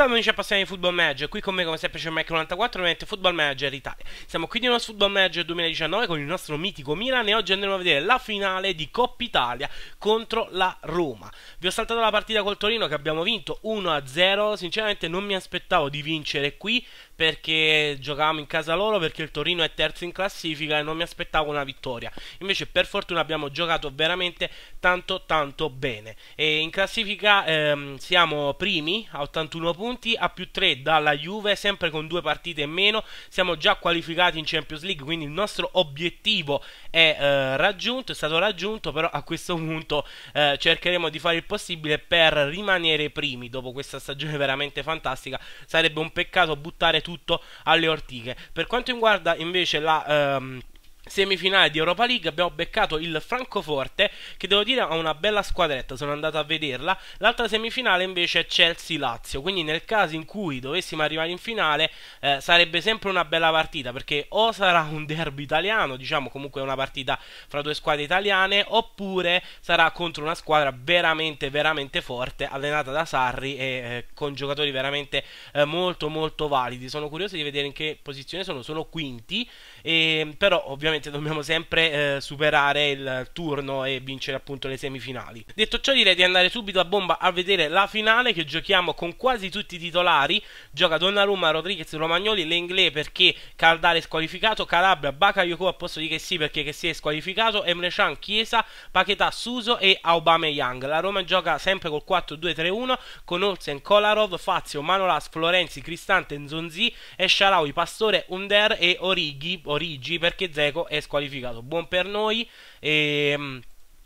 Salve amici appassionati di Football Manager, qui con me come sempre c'è Mac94, ovviamente Football Manager Italia. Siamo qui di uno Football Manager 2019 con il nostro mitico Milan e oggi andremo a vedere la finale di Coppa Italia contro la Roma. Vi ho saltato la partita col Torino che abbiamo vinto 1-0, sinceramente non mi aspettavo di vincere qui, perché giocavamo in casa loro, perché il Torino è terzo in classifica e non mi aspettavo una vittoria. Invece per fortuna abbiamo giocato veramente tanto tanto bene. E in classifica ehm, siamo primi a 81 punti, a più 3 dalla Juve, sempre con due partite in meno. Siamo già qualificati in Champions League, quindi il nostro obiettivo è eh, raggiunto, è stato raggiunto, però a questo punto eh, cercheremo di fare il possibile per rimanere primi dopo questa stagione veramente fantastica. Sarebbe un peccato buttare tutto soprattutto alle ortiche. Per quanto riguarda invece la... Ehm, semifinale di Europa League abbiamo beccato il Francoforte che devo dire ha una bella squadretta, sono andato a vederla. L'altra semifinale invece è Chelsea-Lazio, quindi nel caso in cui dovessimo arrivare in finale eh, sarebbe sempre una bella partita perché o sarà un derby italiano, diciamo comunque una partita fra due squadre italiane, oppure sarà contro una squadra veramente veramente forte allenata da Sarri e eh, con giocatori veramente eh, molto molto validi. Sono curioso di vedere in che posizione sono, sono quinti, ehm, però ovviamente ovviamente dobbiamo sempre eh, superare il turno e vincere appunto le semifinali. Detto ciò direi di andare subito a bomba a vedere la finale che giochiamo con quasi tutti i titolari, gioca Donnarumma, Rodriguez, Romagnoli, Lenglet perché Caldare è squalificato, Calabria, Bakayoko a posto di che sì perché che si è squalificato, Emre Chiesa, Paquetà, Suso e Aubameyang. La Roma gioca sempre col 4-2-3-1 con Olsen, Kolarov, Fazio, Manolas, Florenzi, Cristante, Nzonzi, Esharawi, Pastore, Under e Origi, Origi perché Zeco è squalificato. Buon per noi. E, ehm,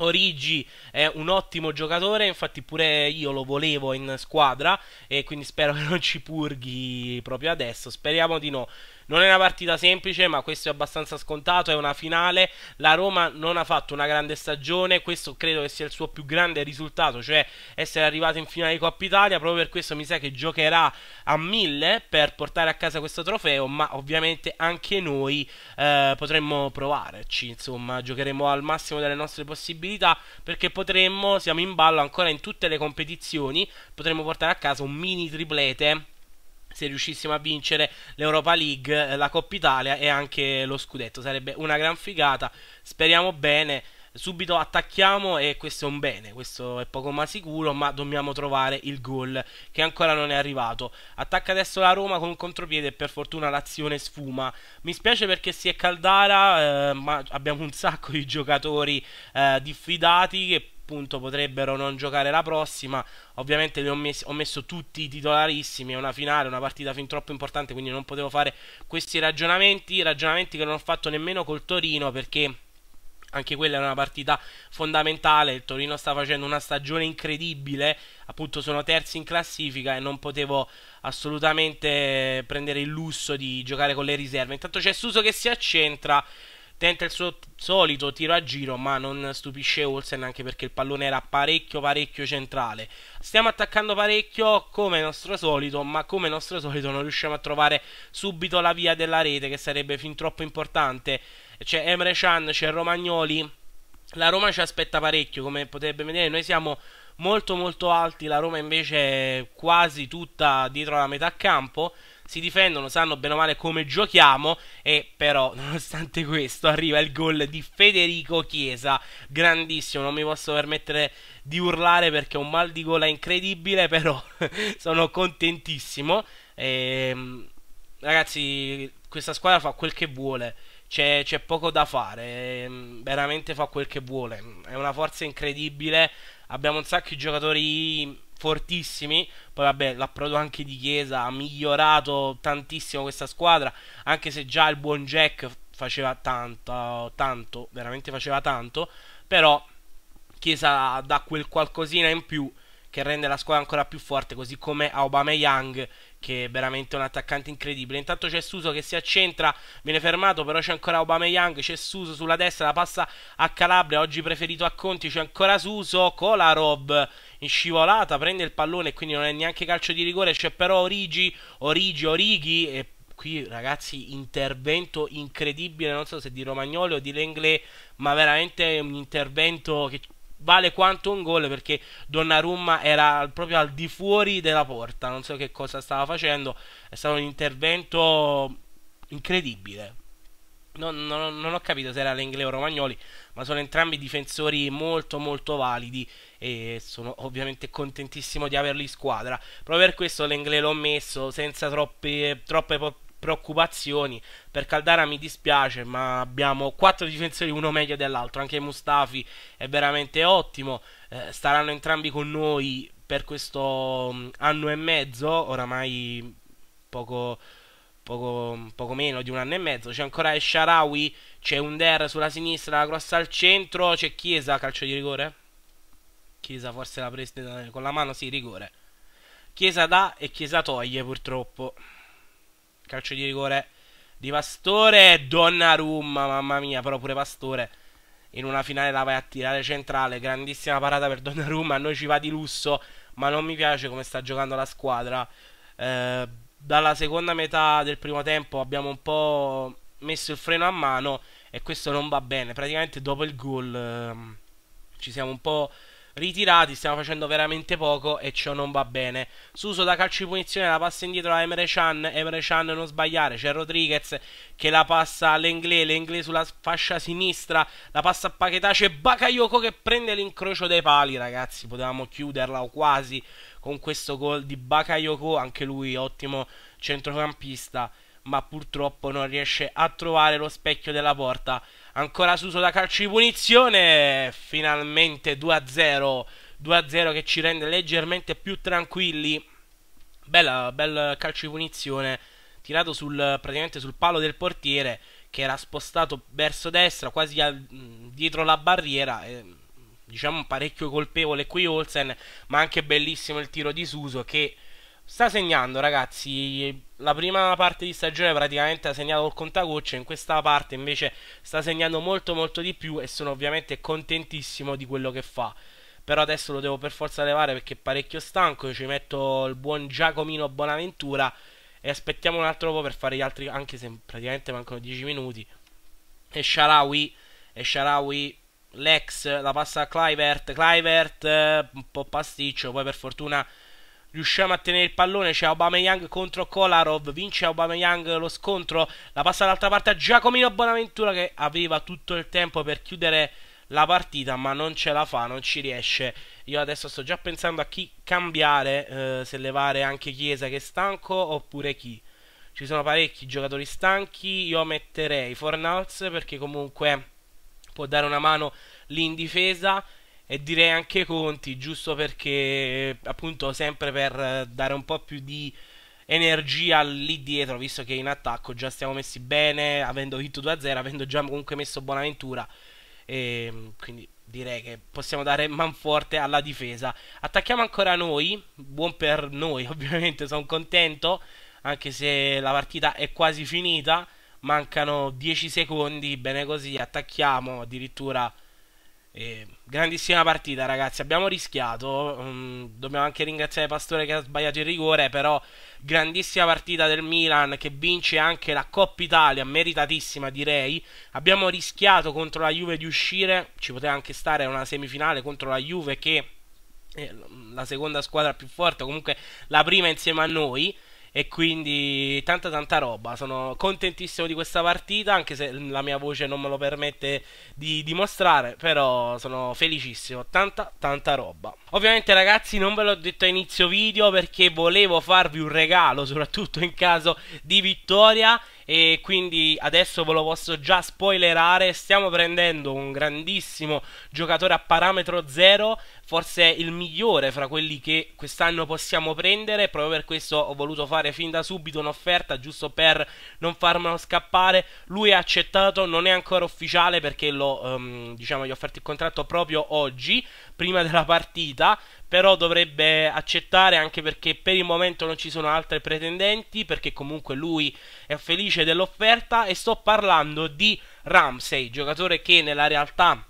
Origi è un ottimo giocatore, infatti pure io lo volevo in squadra e quindi spero che non ci purghi proprio adesso, speriamo di no. Non è una partita semplice, ma questo è abbastanza scontato, è una finale. La Roma non ha fatto una grande stagione, questo credo che sia il suo più grande risultato, cioè essere arrivato in finale di Coppa Italia, proprio per questo mi sa che giocherà a mille per portare a casa questo trofeo, ma ovviamente anche noi eh, potremmo provarci, insomma, giocheremo al massimo delle nostre possibilità perché potremmo, siamo in ballo ancora in tutte le competizioni, potremmo portare a casa un mini triplete se riuscissimo a vincere l'Europa League, eh, la Coppa Italia e anche lo scudetto. Sarebbe una gran figata. Speriamo bene. Subito attacchiamo e questo è un bene, questo è poco ma sicuro, ma dobbiamo trovare il gol che ancora non è arrivato. Attacca adesso la Roma con un contropiede e per fortuna l'azione sfuma. Mi spiace perché si è Caldara, eh, ma abbiamo un sacco di giocatori eh, diffidati che appunto potrebbero non giocare la prossima. Ovviamente li ho, messi, ho messo tutti i titolarissimi, è una finale, una partita fin troppo importante, quindi non potevo fare questi ragionamenti, ragionamenti che non ho fatto nemmeno col Torino perché anche quella è una partita fondamentale. Il Torino sta facendo una stagione incredibile, appunto sono terzi in classifica e non potevo assolutamente prendere il lusso di giocare con le riserve. Intanto c'è Suso che si accentra. Tenta il suo solito tiro a giro, ma non stupisce Olsen anche perché il pallone era parecchio parecchio centrale. Stiamo attaccando parecchio come nostro solito, ma come nostro solito non riusciamo a trovare subito la via della rete che sarebbe fin troppo importante. C'è Emre Chan, c'è Romagnoli. La Roma ci aspetta parecchio, come potrebbe vedere, noi siamo molto molto alti, la Roma invece è quasi tutta dietro la metà campo si difendono, sanno bene o male come giochiamo e però nonostante questo arriva il gol di Federico Chiesa, grandissimo, non mi posso permettere di urlare perché è un mal di gola incredibile, però sono contentissimo. E, ehm, ragazzi, questa squadra fa quel che vuole. C'è, c'è, poco da fare, ehm, veramente fa quel che vuole, è una forza incredibile, abbiamo un sacco di giocatori fortissimi. Poi vabbè, l'approdo anche di Chiesa ha migliorato tantissimo questa squadra, anche se già il buon Jack faceva tanto, tanto, veramente faceva tanto, però Chiesa dà quel qualcosina in più che rende la squadra ancora più forte, così come Aubameyang che è veramente un attaccante incredibile. Intanto c'è Suso che si accentra, viene fermato, però c'è ancora Aubameyang, c'è Suso sulla destra, la passa a Calabria, oggi preferito a Conti, c'è ancora Suso, Kolarov in scivolata, prende il pallone, quindi non è neanche calcio di rigore, c'è però Origi, Origi, Origi e qui ragazzi intervento incredibile, non so se di Romagnoli o di Lenglet, ma veramente un intervento che vale quanto un gol perché Donnarumma era proprio al di fuori della porta, non so che cosa stava facendo, è stato un intervento incredibile. Non, non, non ho capito se era l'Engle o Romagnoli, ma sono entrambi difensori molto molto validi e sono ovviamente contentissimo di averli in squadra. Proprio per questo l'Engle l'ho messo senza troppe, troppe preoccupazioni. Per Caldara mi dispiace, ma abbiamo quattro difensori, uno meglio dell'altro. Anche Mustafi è veramente ottimo. Eh, staranno entrambi con noi per questo mm, anno e mezzo, oramai poco, poco, poco meno di un anno e mezzo. C'è ancora Esharawi, c'è Under sulla sinistra, la cross al centro, c'è Chiesa, calcio di rigore. Chiesa forse la prende con la mano, sì, rigore. Chiesa dà e Chiesa toglie purtroppo. Calcio di rigore di Pastore e Donnarumma, mamma mia, però pure Pastore in una finale la vai a tirare centrale, grandissima parata per Donnarumma, a noi ci va di lusso, ma non mi piace come sta giocando la squadra. Eh, dalla seconda metà del primo tempo abbiamo un po' messo il freno a mano e questo non va bene, praticamente dopo il gol eh, ci siamo un po' ritirati, stiamo facendo veramente poco e ciò non va bene. Suso da calcio di punizione la passa indietro a Emre Chan, Emre Chan non sbagliare, c'è Rodriguez che la passa all'Englè, l'Englè sulla fascia sinistra, la passa a Paquetà, c'è Bakayoko che prende l'incrocio dei pali, ragazzi, potevamo chiuderla o quasi con questo gol di Bakayoko, anche lui ottimo centrocampista, ma purtroppo non riesce a trovare lo specchio della porta ancora Suso da calcio di punizione, finalmente 2-0, 2-0 che ci rende leggermente più tranquilli, Bella, bel calcio di punizione, tirato sul, praticamente sul palo del portiere che era spostato verso destra, quasi a, dietro la barriera, eh, diciamo parecchio colpevole qui Olsen, ma anche bellissimo il tiro di Suso che Sta segnando, ragazzi. La prima parte di stagione praticamente ha segnato col contagoccio, in questa parte invece sta segnando molto molto di più e sono ovviamente contentissimo di quello che fa. Però adesso lo devo per forza levare perché è parecchio stanco, ci metto il buon Giacomino Bonaventura e aspettiamo un altro po' per fare gli altri, anche se praticamente mancano 10 minuti. E Sharawi, e Sharawi l'ex la passa a Clivert, Clivert eh, un po' pasticcio, poi per fortuna riusciamo a tenere il pallone, c'è Aubameyang contro Kolarov, vince Aubameyang lo scontro, la passa dall'altra parte a Giacomino Bonaventura che aveva tutto il tempo per chiudere la partita ma non ce la fa, non ci riesce. Io adesso sto già pensando a chi cambiare, eh, se levare anche Chiesa che è stanco oppure chi. Ci sono parecchi giocatori stanchi, io metterei Fornals perché comunque può dare una mano lì in difesa e direi anche Conti, giusto perché appunto sempre per dare un po' più di energia lì dietro, visto che in attacco già stiamo messi bene, avendo vinto 2-0, avendo già comunque messo Buonaventura, e, ehm, quindi direi che possiamo dare manforte alla difesa. Attacchiamo ancora noi, buon per noi ovviamente, sono contento, anche se la partita è quasi finita, mancano 10 secondi, bene così, attacchiamo addirittura e grandissima partita, ragazzi. Abbiamo rischiato. Um, dobbiamo anche ringraziare Pastore che ha sbagliato il rigore. Però, grandissima partita del Milan che vince anche la Coppa Italia, meritatissima direi. Abbiamo rischiato contro la Juve di uscire. Ci poteva anche stare una semifinale contro la Juve, che è la seconda squadra più forte, comunque la prima insieme a noi e quindi tanta tanta roba. Sono contentissimo di questa partita, anche se la mia voce non me lo permette di dimostrare, però sono felicissimo, tanta tanta roba. Ovviamente ragazzi non ve l'ho detto a inizio video perché volevo farvi un regalo, soprattutto in caso di vittoria e quindi adesso ve lo posso già spoilerare, stiamo prendendo un grandissimo giocatore a parametro zero forse il migliore fra quelli che quest'anno possiamo prendere, proprio per questo ho voluto fare fin da subito un'offerta giusto per non farmelo scappare, lui ha accettato, non è ancora ufficiale perché lo, um, diciamo, gli ho offerto il contratto proprio oggi, prima della partita, però dovrebbe accettare anche perché per il momento non ci sono altre pretendenti, perché comunque lui è felice dell'offerta e sto parlando di Ramsey, giocatore che nella realtà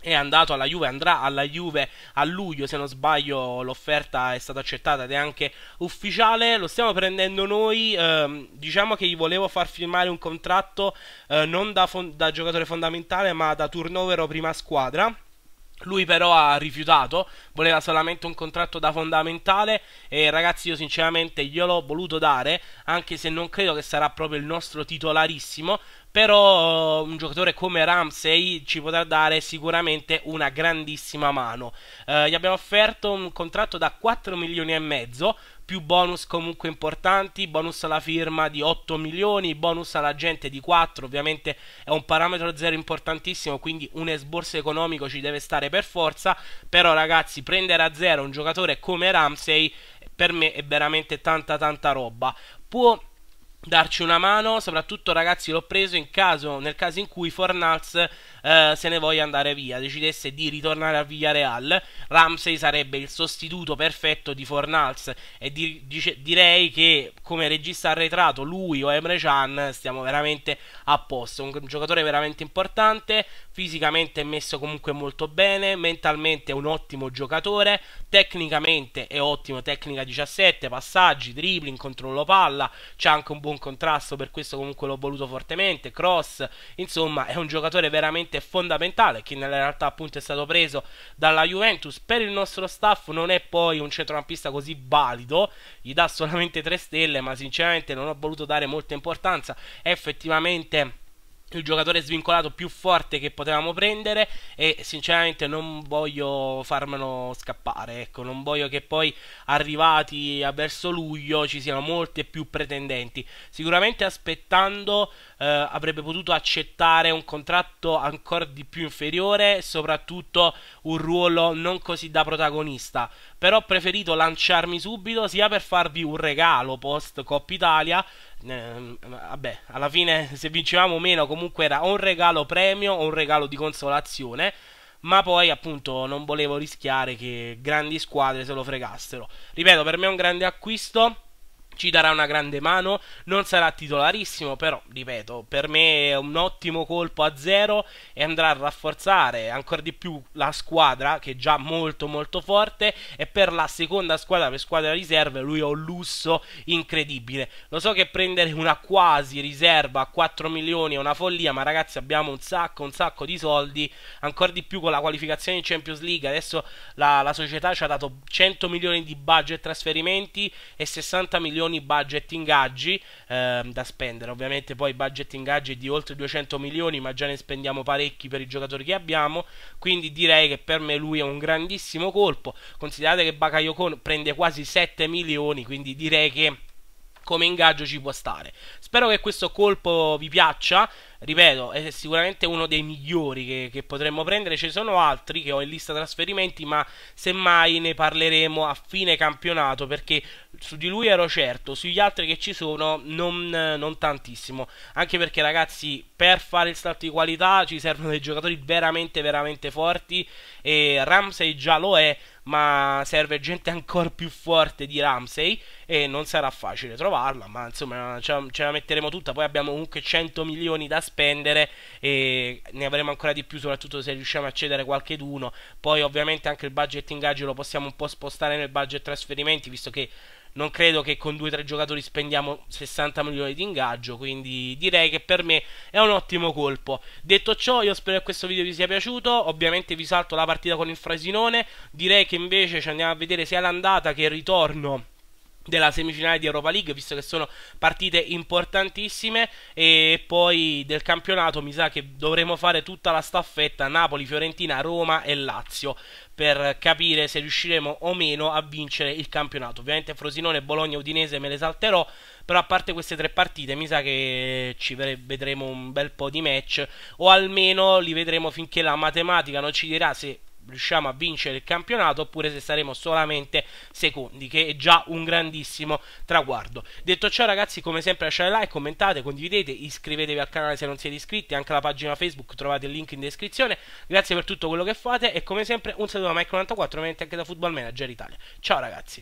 è andato alla Juve, andrà alla Juve a luglio, se non sbaglio l'offerta è stata accettata ed è anche ufficiale, lo stiamo prendendo noi, ehm, diciamo che gli volevo far firmare un contratto eh, non da, da giocatore fondamentale ma da turnover o prima squadra lui però ha rifiutato, voleva solamente un contratto da fondamentale e ragazzi io sinceramente gliel'ho voluto dare, anche se non credo che sarà proprio il nostro titolarissimo, però un giocatore come Ramsey ci potrà dare sicuramente una grandissima mano. Eh, gli abbiamo offerto un contratto da 4 milioni e mezzo, più bonus comunque importanti, bonus alla firma di 8 milioni, bonus all'agente di 4, ovviamente è un parametro zero importantissimo, quindi un esborso economico ci deve stare per forza, però ragazzi prendere a zero un giocatore come Ramsey per me è veramente tanta tanta roba. Può darci una mano, soprattutto ragazzi l'ho preso caso, nel caso in cui Fornals eh, se ne voglia andare via, decidesse di ritornare a Villarreal, Ramsey sarebbe il sostituto perfetto di Fornals e di, dice, direi che come regista arretrato lui o Emre Chan stiamo veramente a posto, un, un giocatore veramente importante, fisicamente messo comunque molto bene, mentalmente è un ottimo giocatore, tecnicamente è ottimo, tecnica 17, passaggi, dribbling, controllo palla, c'è anche un buon contrasto per questo comunque l'ho voluto fortemente, cross, insomma è un giocatore veramente veramente fondamentale che nella realtà appunto è stato preso dalla Juventus per il nostro staff non è poi un centrocampista così valido gli dà solamente 3 stelle ma sinceramente non ho voluto dare molta importanza è effettivamente il giocatore svincolato più forte che potevamo prendere e sinceramente non voglio farmelo scappare, ecco, non voglio che poi arrivati a verso luglio ci siano molte più pretendenti. Sicuramente aspettando eh, avrebbe potuto accettare un contratto ancora di più inferiore e soprattutto un ruolo non così da protagonista. Però ho preferito lanciarmi subito sia per farvi un regalo post Coppa Italia. Eh, vabbè, alla fine se vincevamo o meno comunque era un regalo premio o un regalo di consolazione ma poi appunto non volevo rischiare che grandi squadre se lo fregassero. Ripeto, per me è un grande acquisto ci darà una grande mano, non sarà titolarissimo, però ripeto, per me è un ottimo colpo a zero e andrà a rafforzare ancora di più la squadra che è già molto molto forte e per la seconda squadra per squadra riserve lui ha un lusso incredibile. Lo so che prendere una quasi riserva a 4 milioni è una follia, ma ragazzi abbiamo un sacco un sacco di soldi, ancora di più con la qualificazione in Champions League, adesso la, la società ci ha dato 100 milioni di budget trasferimenti e 60 milioni milioni budget ingaggi eh, da spendere. Ovviamente poi budget ingaggi di oltre 200 milioni, ma già ne spendiamo parecchi per i giocatori che abbiamo, quindi direi che per me lui è un grandissimo colpo. Considerate che Bakayoko prende quasi 7 milioni, quindi direi che come ingaggio ci può stare. Spero che questo colpo vi piaccia ripeto, è sicuramente uno dei migliori che, che potremmo prendere. Ci sono altri che ho in lista trasferimenti, ma semmai ne parleremo a fine campionato perché su di lui ero certo, sugli altri che ci sono non, non tantissimo. Anche perché, ragazzi, per fare il salto di qualità ci servono dei giocatori veramente, veramente forti. E Ramsey già lo è ma serve gente ancora più forte di Ramsey e non sarà facile trovarla, ma insomma ce la, metteremo tutta, poi abbiamo comunque 100 milioni da spendere e ne avremo ancora di più soprattutto se riusciamo a cedere qualche d'uno poi ovviamente anche il budget ingaggio lo possiamo un po' spostare nel budget trasferimenti visto che non credo che con 2-3 giocatori spendiamo 60 milioni di ingaggio, quindi direi che per me è un ottimo colpo. Detto ciò, io spero che questo video vi sia piaciuto, ovviamente vi salto la partita con il Frasinone, direi che invece ci andiamo a vedere sia l'andata che il ritorno della semifinale di Europa League, visto che sono partite importantissime e poi del campionato mi sa che dovremo fare tutta la staffetta Napoli, Fiorentina, Roma e Lazio per capire se riusciremo o meno a vincere il campionato. Ovviamente Frosinone, Bologna, Udinese me le salterò, però a parte queste tre partite mi sa che ci vedremo un bel po' di match o almeno li vedremo finché la matematica non ci dirà se riusciamo a vincere il campionato oppure se saremo solamente secondi, che è già un grandissimo traguardo. Detto ciò ragazzi, come sempre lasciate like, commentate, condividete, iscrivetevi al canale se non siete iscritti, anche alla pagina Facebook trovate il link in descrizione. Grazie per tutto quello che fate e come sempre un saluto da Mike94, ovviamente anche da Football Manager Italia. Ciao ragazzi!